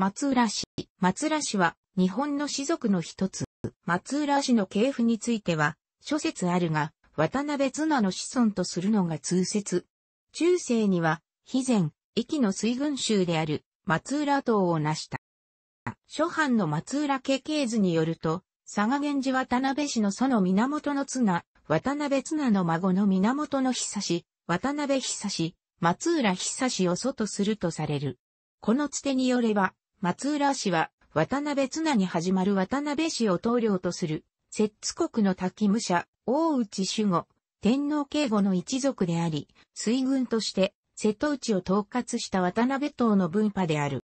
松浦氏。松浦氏は日本の氏族の一つ。松浦氏の系譜については、諸説あるが、渡辺綱の子孫とするのが通説。中世には、肥前、岐の水軍州である松浦島を成した。諸藩の松浦家系図によると、佐賀源氏渡辺氏の祖の源の綱、渡辺綱の孫の源の久氏、渡辺久氏、松浦久氏を祖とするとされる。このつてによれば、松浦氏は、渡辺綱に始まる渡辺氏を棟領とする、摂津国の滝武者、大内守護、天皇警護の一族であり、水軍として、瀬戸内を統括した渡辺党の分派である。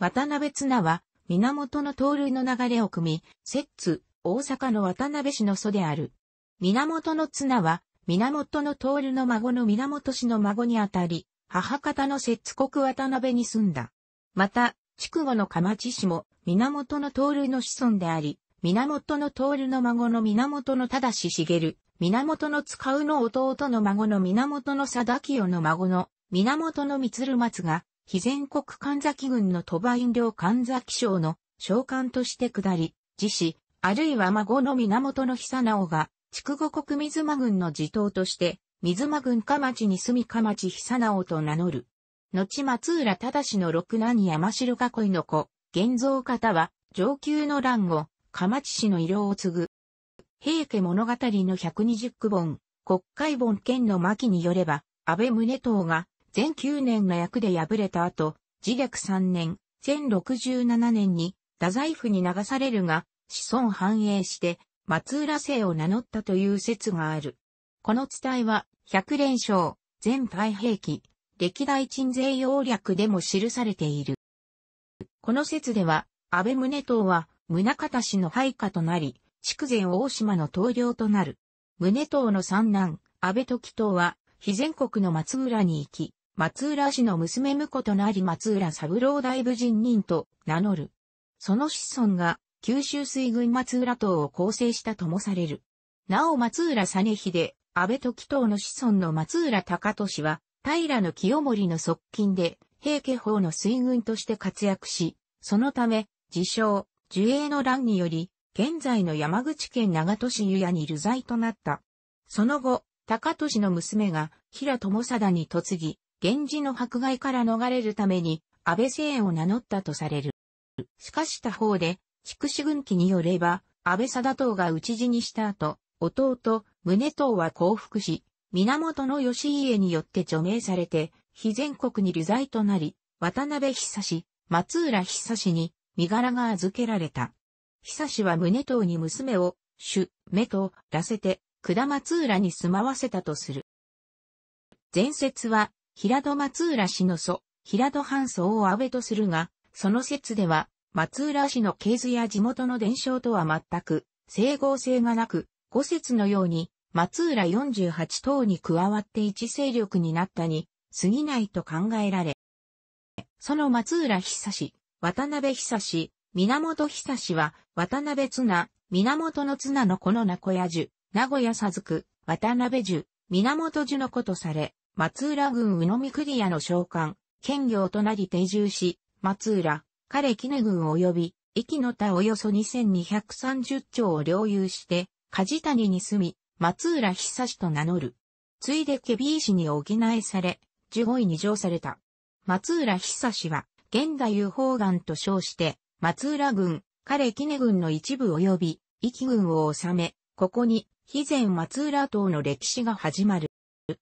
渡辺綱は、源の盗塁の流れを組み、摂津、大阪の渡辺氏の祖である。源の綱は、源の盗塁の孫の源氏の孫にあたり、母方の摂津国渡辺に住んだ。また、筑後の釜地氏も源の徹の子孫であり、源の徹の孫の源の忠茂、源の使うの弟の孫の源の貞清の孫の源の鶴松が、非全国神崎郡の鳥羽院領神崎省の召喚として下り、自死、あるいは孫の源の久直が、筑後国水間郡の地頭として、水間郡下町に住み下町久直と名乗る。後松浦忠の六男山城囲いの子、現像方は、上級の乱後、鎌地氏の色を継ぐ。平家物語の120句本、国会本県の巻によれば、安倍宗党が、全9年の役で敗れた後、自略3年、1067年に、太宰府に流されるが、子孫繁栄して、松浦姓を名乗ったという説がある。この伝えは、百連勝、全太平記、歴代鎮西要略でも記されている。この説では、安倍宗党は、宗方氏の配下となり、筑前大島の統領となる。宗党の三男、安倍時党は、非全国の松浦に行き、松浦氏の娘婿となり松浦三郎大部人人と名乗る。その子孫が九州水軍松浦党を構成したともされる。なお松浦実秀、安倍時党の子孫の松浦隆俊は平清盛の側近で、平家法の水軍として活躍し、そのため、自称、樹栄の乱により、現在の山口県長戸市湯屋に流罪となった。その後、高市の娘が平友貞に嫁ぎ、源氏の迫害から逃れるために、安倍政を名乗ったとされる。しかし他方で、筑紫軍記によれば、安倍貞党が討ち死にした後、弟、宗党は降伏し、源義家によって除名されて、非全国に流罪となり、渡辺久志、松浦久志に身柄が預けられた。久志は宗等に娘を、主、目と、らせて、下松浦に住まわせたとする。前説は、平戸松浦氏の祖、平戸藩祖を安倍とするが、その説では、松浦氏の系図や地元の伝承とは全く、整合性がなく、五説のように、松浦48等に加わって一勢力になったに過ぎないと考えられ、その松浦久氏、渡辺久氏、源久氏は渡辺綱、源の綱の子の名古屋樹、名古屋さずく、渡辺樹、源樹の子とされ、松浦郡宇野御栗屋の召喚、兼業となり定住し、松浦、彼絹郡及び、息の田およそ2230町を領有して、梶谷に住み、松浦久志と名乗る。ついでケビー氏に補えされ、15位に上された。松浦久志は、現代有法岩と称して、松浦軍、彼ネ軍の一部及び、壱岐軍を治め、ここに、肥前松浦島の歴史が始まる。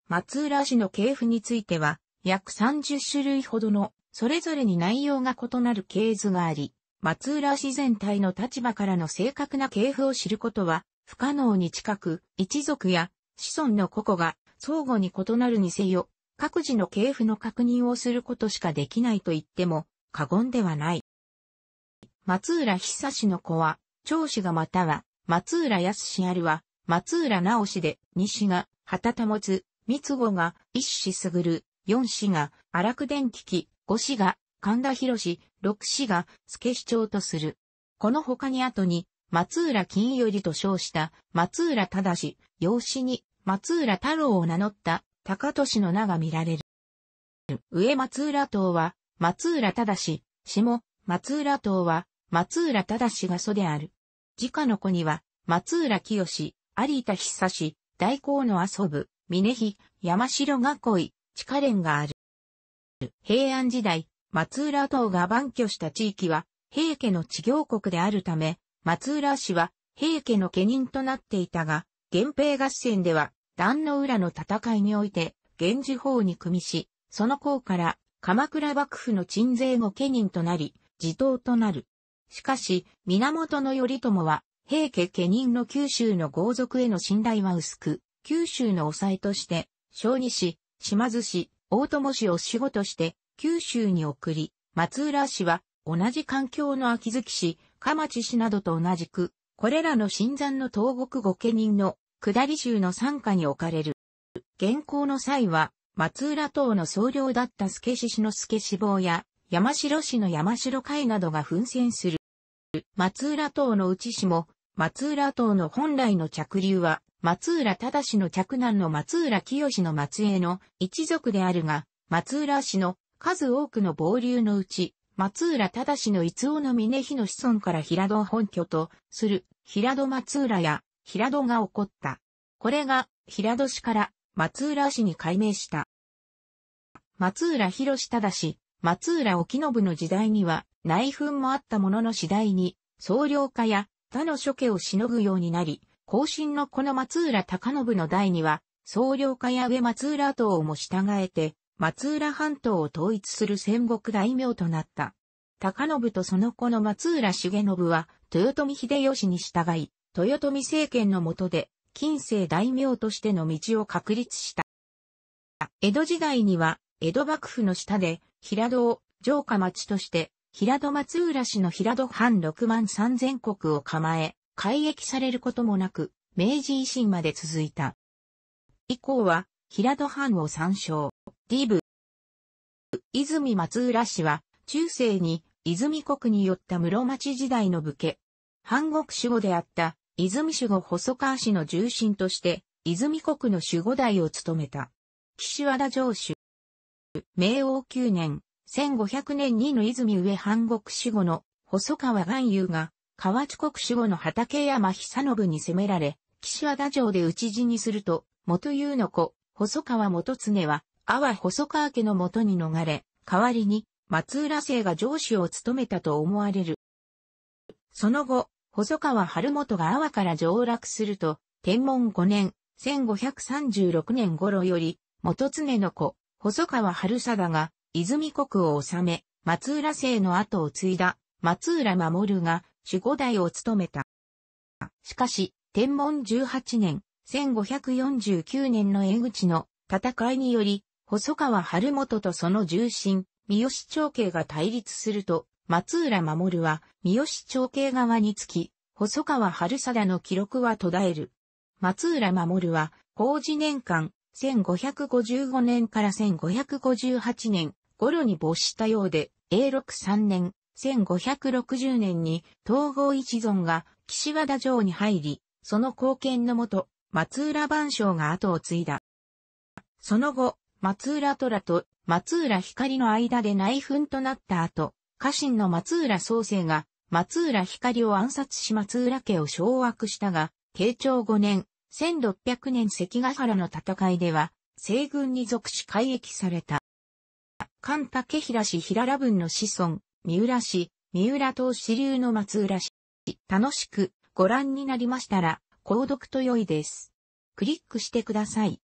松浦氏の系譜については、約30種類ほどの、それぞれに内容が異なる系図があり、松浦氏全体の立場からの正確な系譜を知ることは不可能に近く、一族や子孫の個々が相互に異なるにせよ、各自の系譜の確認をすることしかできないと言っても過言ではない。松浦久氏の子は、長子がまたは、松浦康氏あるは、松浦直氏で、西が、旗保つ、三つ子が、一子すぐる、四子が、荒く電気機、五子が、神田博氏、六氏が、助市長とする。この他に後に、松浦金よりと称した松浦正、養子に松浦太郎を名乗った高氏の名が見られる。上松浦党は松浦正、下松浦党は松浦正が祖である。自家の子には松浦清、有田久氏、大河の遊ぶ、峰比、山城囲い、地下連がある。平安時代、松浦党が万居した地域は、平家の地行国であるため、松浦氏は平家の家人となっていたが、源平合戦では、壇の浦の戦いにおいて、源氏法に組みし、その功から鎌倉幕府の鎮西後家人となり、自党となる。しかし、源頼朝は、平家家人の九州の豪族への信頼は薄く、九州の抑えとして、小児氏、島津氏、大友氏を仕事として、九州に送り、松浦氏は、同じ環境の秋月氏、鎌地氏などと同じく、これらの新山の東国御家人の下り衆の参加に置かれる。現行の際は、松浦島の総領だった助志氏の助志望や、山城氏の山城会などが奮戦する。松浦島の内氏も、松浦島の本来の着流は、松浦忠の着難の松浦清の末裔の一族であるが、松浦氏の数多くの暴流のうち、松浦忠の伊豆の峰日の子孫から平戸本拠とする平戸松浦や平戸が起こった。これが平戸市から松浦市に改名した。松浦博忠、松浦沖信の時代には内紛もあったものの次第に、総領家や他の諸家をしのぐようになり、後進のこの松浦隆信の代には、総領家や上松浦等をも従えて、松浦半島を統一する戦国大名となった。高信とその子の松浦重信は、豊臣秀吉に従い、豊臣政権の下で、近世大名としての道を確立した。江戸時代には、江戸幕府の下で、平戸を城下町として、平戸松浦市の平戸藩6万3千国を構え、改易されることもなく、明治維新まで続いた。以降は、平戸藩を参照。ディブ。泉松浦氏は、中世に泉国によった室町時代の武家。藩国守護であった、泉守護細川氏の重臣として、泉国の守護代を務めた。岸和田城主。明王九年、1500年にの泉上藩国守護の細川元友が、河内国守護の畠山久信に攻められ、岸和田城で討ち死にすると、元友の子、細川元常は、阿波細川家の元に逃れ、代わりに松浦生が上司を務めたと思われる。その後、細川春元が阿波から上落すると、天文5年、1536年頃より、元常の子、細川春貞が、泉国を治め、松浦生の後を継いだ、松浦守が、守護代を務めた。しかし、天文18年、1549年の江口の戦いにより、細川春元とその重臣、三好長慶が対立すると、松浦守は三好長慶側につき、細川春貞の記録は途絶える。松浦守は、工事年間、1555年から1558年頃に没したようで、永禄3年、1560年に統合一存が岸和田城に入り、その貢献のもと、松浦万象が後を継いだ。その後、松浦虎と松浦光の間で内紛となった後、家臣の松浦宗生が松浦光を暗殺し松浦家を掌握したが、慶長5年、1600年関ヶ原の戦いでは、西軍に属し改役された。関竹平氏平良分の子孫、三浦氏、三浦東支流の松浦氏、楽しくご覧になりましたら、購読と良いです。クリックしてください。